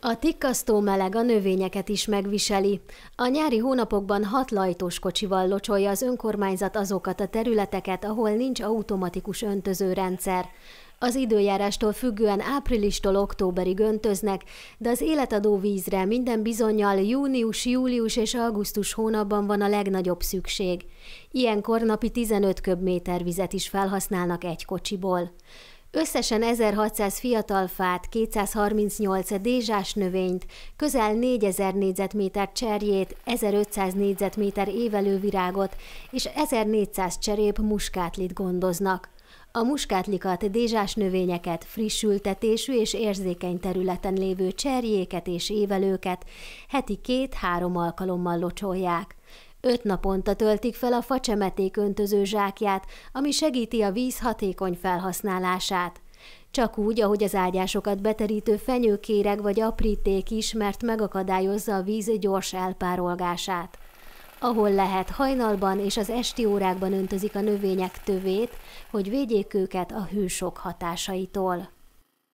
A tikkasztó meleg a növényeket is megviseli. A nyári hónapokban hat lajtós kocsival locsolja az önkormányzat azokat a területeket, ahol nincs automatikus öntözőrendszer. Az időjárástól függően áprilistól októberig öntöznek, de az életadó vízre minden bizonyal június, július és augusztus hónapban van a legnagyobb szükség. Ilyenkor napi 15 köbméter vizet is felhasználnak egy kocsiból. Összesen 1600 fiatal fát, 238 dézsás növényt, közel 4000 négyzetméter cserjét, 1500 négyzetméter virágot és 1400 cserép muskátlit gondoznak. A muskátlikat, dézsás növényeket, friss ültetésű és érzékeny területen lévő cserjéket és évelőket heti két-három alkalommal locsolják. Öt naponta töltik fel a facsemeték öntöző zsákját, ami segíti a víz hatékony felhasználását. Csak úgy, ahogy az ágyásokat beterítő fenyőkéreg vagy apríték is, mert megakadályozza a víz gyors elpárolgását. Ahol lehet, hajnalban és az esti órákban öntözik a növények tövét, hogy védjék őket a hűsok hatásaitól.